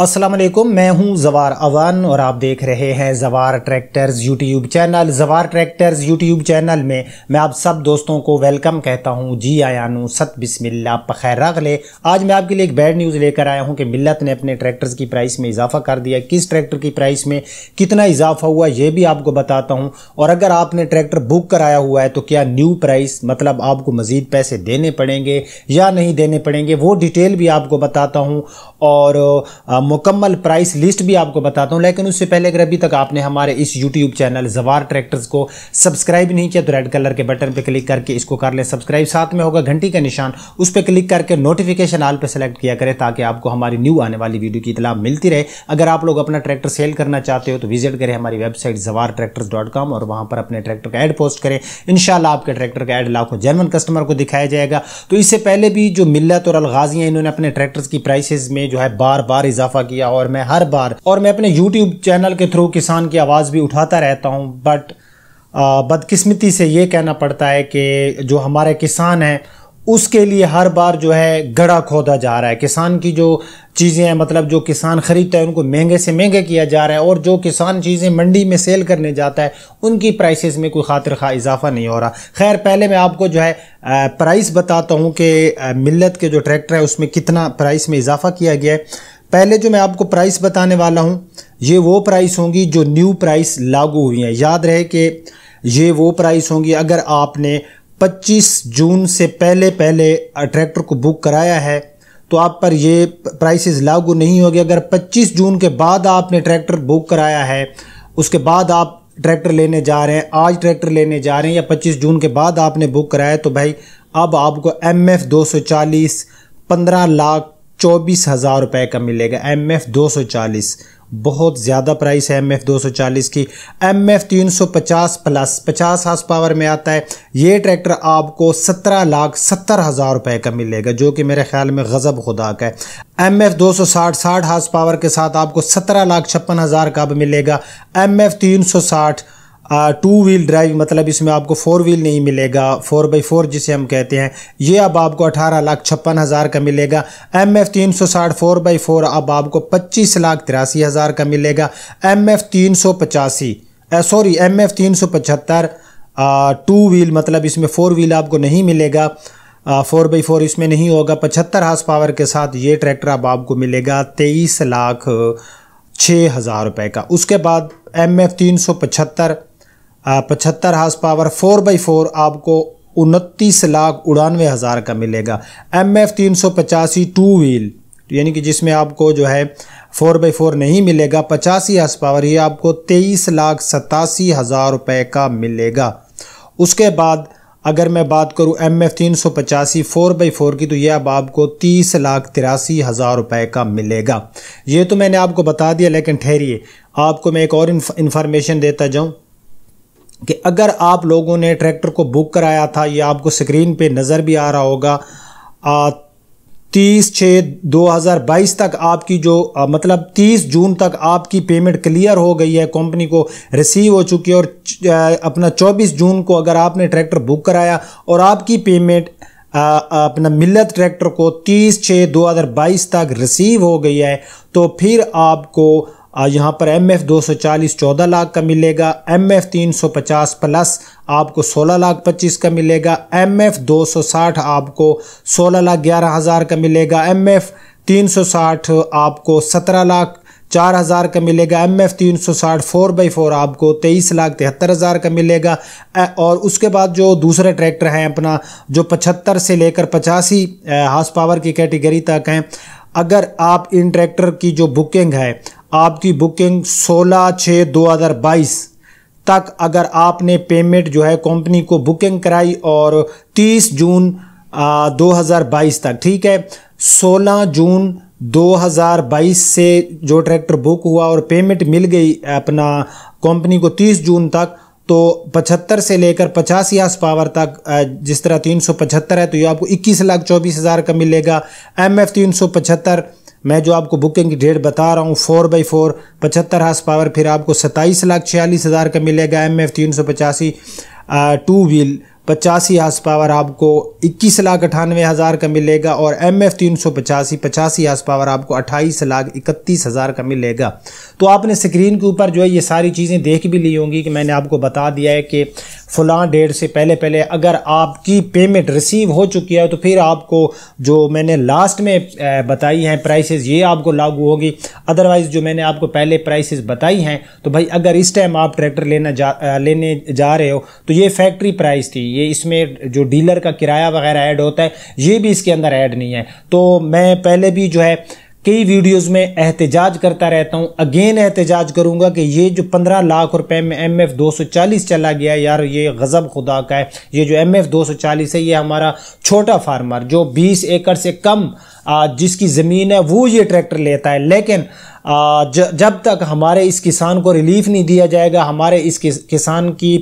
वालेकुम मैं हूं जवार अवन और आप देख रहे हैं Jawar tractors YouTube channel Jawar tractors YouTube channel में मैं आप सब दोस्तों को वेलकम कहता हूं जी आयानू सत बिस्मिल्ला बखैर रगले आज मैं आपके लिए एक बैड न्यूज़ लेकर आया हूं कि मिलत ने अपने ट्रैक्टर्स की प्राइस में इजाफा कर दिया किस ट्रैक्टर की प्राइस में कितना इजाफा हुआ ये भी आपको बताता हूँ और अगर आपने ट्रैक्टर बुक कराया हुआ है तो क्या न्यू प्राइस मतलब आपको मज़ीद पैसे देने पड़ेंगे या नहीं देने पड़ेंगे वो डिटेल भी आपको बताता हूँ और मुकम्मल प्राइस लिस्ट भी आपको बताता हूँ लेकिन उससे पहले अगर अभी तक आपने हमारे इस यूट्यूब चैनल जवार ट्रैक्टर्स को सब्सक्राइब नहीं किया तो रेड कलर के बटन पर क्लिक करके इसको कर लें सब्सक्राइब साथ में होगा घंटी का निशान उस पर क्लिक करके नोटिफिकेशन आल पर सेलेक्ट किया करें ताकि आपको हमारी न्यू आने वाली वीडियो की इतला मिलती रहे अगर आप लोग अपना ट्रैक्टर सेल करना चाहते हो तो विजिट करें हमारी वेबसाइट जवार ट्रैक्टर्स डॉट कॉम और वहाँ पर अपने ट्रैक्टर का एड पोस्ट करें इनशाला आपके ट्रैक्टर का एड लाखों जर्मन कस्टमर को दिखाया जाएगा तो इससे पहले भी जो मिल्लत और अलगाजियाँ इन्होंने अपने ट्रैक्टर्स की प्राइसेस में जो है बार बार इजाफा इजाफा किया और मैं हर बार और मैं अपने यूट्यूब चैनल के थ्रू किसान की आवाज़ भी उठाता रहता हूँ बट बदकिस्मती से ये कहना पड़ता है कि जो हमारे किसान हैं उसके लिए हर बार जो है गड़ा खोदा जा रहा है किसान की जो चीज़ें हैं मतलब जो किसान ख़रीदता है उनको महंगे से महंगे किया जा रहा है और जो किसान चीज़ें मंडी में सेल करने जाता है उनकी प्राइसेस में कोई खातिर खा इजाफा नहीं हो रहा खैर पहले मैं आपको जो है प्राइस बताता हूँ कि मिलत के जो ट्रैक्टर है उसमें कितना प्राइस में इजाफा किया गया है पहले जो मैं आपको प्राइस बताने वाला हूँ ये वो प्राइस होंगी जो न्यू प्राइस लागू हुई हैं याद रहे कि ये वो प्राइस होंगी अगर आपने 25 जून से पहले पहले ट्रैक्टर को बुक कराया है तो आप पर ये प्राइसेस लागू नहीं होगी अगर 25 जून के बाद आपने ट्रैक्टर बुक कराया है उसके बाद आप ट्रैक्टर लेने जा रहे हैं आज ट्रैक्टर लेने जा रहे हैं या 25 जून के बाद आपने बुक कराया तो भाई अब आपको एम एफ दो सौ चालीस पंद्रह लाख चौबीस हज़ार रुपये का मिलेगा एम एफ दो सौ चालीस बहुत ज़्यादा प्राइस है एम एफ दो सौ चालीस की एम एफ तीन सौ पचास प्लस पचास हाउस पावर में आता है ये ट्रैक्टर आपको सत्रह लाख सत्तर हज़ार रुपये का मिलेगा जो कि मेरे ख्याल में गज़ब खुदा का है एम एफ दो सौ साठ साठ हाउस पावर के साथ आपको सत्रह लाख छप्पन हज़ार का अब मिलेगा एम एफ तीन सौ साठ टू व्हील ड्राइव मतलब इसमें आपको फोर व्हील नहीं मिलेगा फोर बाई फोर जिसे हम कहते हैं ये अब आपको अठारह लाख छप्पन हज़ार का मिलेगा एम एफ़ तीन सौ साठ फोर बाई फोर अब आपको पच्चीस लाख तिरासी हज़ार का मिलेगा एम एफ़ तीन सौ पचासी सॉरी एम एफ़ तीन सौ पचहत्तर टू व्हील मतलब इसमें फ़ोर व्हील आपको नहीं मिलेगा फोर बाई फोर इसमें नहीं होगा पचहत्तर हाउस पावर के साथ ये ट्रैक्टर अब आपको मिलेगा तेईस लाख छः हज़ार रुपये का उसके बाद एम एफ़ तीन सौ पचहत्तर पचहत्तर horsepower four by four आपको उनतीस लाख उड़ानवे हज़ार का मिलेगा एम एफ तीन सौ पचासी टू व्हील यानी कि जिसमें आपको जो है फोर बाई फोर नहीं मिलेगा पचासी हाउस पावर ये आपको तेईस लाख सतासी हज़ार रुपये का मिलेगा उसके बाद अगर मैं बात करूं एम एफ तीन सौ पचासी फोर बाई फोर की तो यह अब आपको तीस लाख तिरासी हज़ार रुपये का मिलेगा ये तो मैंने आपको बता दिया लेकिन ठहरिए आपको मैं एक और इन्फॉर्मेशन देता जाऊं कि अगर आप लोगों ने ट्रैक्टर को बुक कराया था ये आपको स्क्रीन पे नज़र भी आ रहा होगा आ, तीस छः दो हज़ार बाईस तक आपकी जो आ, मतलब तीस जून तक आपकी पेमेंट क्लियर हो गई है कंपनी को रिसीव हो चुकी है और आ, अपना चौबीस जून को अगर आपने ट्रैक्टर बुक कराया और आपकी पेमेंट आ, अपना मिलत ट्रैक्टर को तीस छः दो हज़ार बाईस तक रिसीव हो गई है तो फिर आपको आज यहाँ पर एम एफ दो सौ चालीस चौदह लाख का मिलेगा एम एफ तीन सौ पचास प्लस आपको सोलह लाख पच्चीस का मिलेगा एम एफ दो सौ साठ आपको सोलह लाख ग्यारह हज़ार का मिलेगा एम एफ तीन सौ साठ आपको सत्रह लाख चार हज़ार का मिलेगा एम एफ़ तीन सौ साठ फोर बाई फोर आपको तेईस लाख तिहत्तर हज़ार का मिलेगा और उसके बाद जो दूसरे ट्रैक्टर हैं अपना जो पचहत्तर से लेकर पचासी हाउस पावर की कैटेगरी तक हैं अगर आप इन ट्रैक्टर की जो बुकिंग है आपकी बुकिंग 16 छः 2022 तक अगर आपने पेमेंट जो है कंपनी को बुकिंग कराई और 30 जून आ, 2022 तक ठीक है 16 जून 2022 से जो ट्रैक्टर बुक हुआ और पेमेंट मिल गई अपना कंपनी को 30 जून तक तो 75 से लेकर पचासी हास पावर तक जिस तरह 375 है तो ये आपको 21 लाख चौबीस हज़ार का मिलेगा एम एफ तीन सौ पचहत्तर मैं जो आपको बुकिंग की डेट बता रहा हूँ फोर बाई फोर पचहत्तर हाथ पावर फिर आपको सत्ताईस लाख छियालीस हज़ार का मिलेगा एम एफ तीन सौ पचासी टू व्हील पचासी हाथ पावर आपको इक्कीस लाख अठानवे हज़ार का मिलेगा और एम एफ तीन सौ पचासी पचासी हाथ पावर आपको अट्ठाईस लाख इकतीस हज़ार का मिलेगा तो आपने स्क्रीन के ऊपर जो है ये सारी चीज़ें देख भी ली होंगी कि मैंने आपको बता दिया है कि फ़लाँ डेट से पहले पहले अगर आपकी पेमेंट रिसीव हो चुकी है तो फिर आपको जो मैंने लास्ट में बताई हैं प्राइसेस ये आपको लागू होगी अदरवाइज़ जो मैंने आपको पहले प्राइसेस बताई हैं तो भाई अगर इस टाइम आप ट्रैक्टर लेना जा लेने जा रहे हो तो ये फैक्ट्री प्राइस थी ये इसमें जो डीलर का किराया वगैरह ऐड होता है ये भी इसके अंदर ऐड नहीं है तो मैं पहले भी जो है कई वीडियोस में एहतजाज करता रहता हूँ अगेन एहतजाज करूँगा कि ये जो पंद्रह लाख रुपए में एम एफ दो सौ चालीस चला गया यार ये गज़ब खुदा का है ये जो एम एफ दो सौ चालीस है ये हमारा छोटा फार्मर जो बीस एकड़ से कम जिसकी ज़मीन है वो ये ट्रैक्टर लेता है लेकिन जब तक हमारे इस किसान को रिलीफ नहीं दिया जाएगा हमारे इस किसान की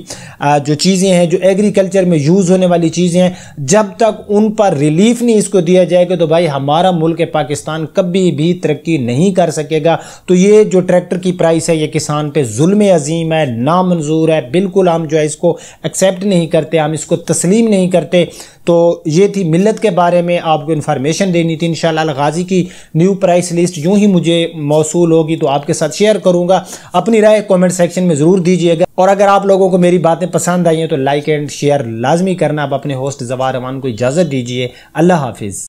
जो चीज़ें हैं जो एग्रीकल्चर में यूज़ होने वाली चीज़ें हैं जब तक उन पर रिलीफ नहीं इसको दिया जाएगा तो भाई हमारा मुल्क पाकिस्तान कभी भी तरक्की नहीं कर सकेगा तो ये जो ट्रैक्टर की प्राइस है ये किसान पे जुल्म अजीम है नामंजूर है बिल्कुल हम जो है इसको एक्सेप्ट नहीं करते हम इसको तस्लीम नहीं करते तो ये थी मिलत के बारे में आपको इन्फॉर्मेशन देनी थी इन गाजी की न्यू प्राइस लिस्ट यूँ ही मुझे मौसू होगी तो आपके साथ शेयर करूँगा अपनी राय कमेंट सेक्शन में ज़रूर दीजिएगा और अगर आप लोगों को मेरी बातें पसंद आई हैं तो लाइक एंड शेयर लाजमी करना आप अपने होस्ट जवार रमान को इजाज़त दीजिए अल्लाह हाफिज़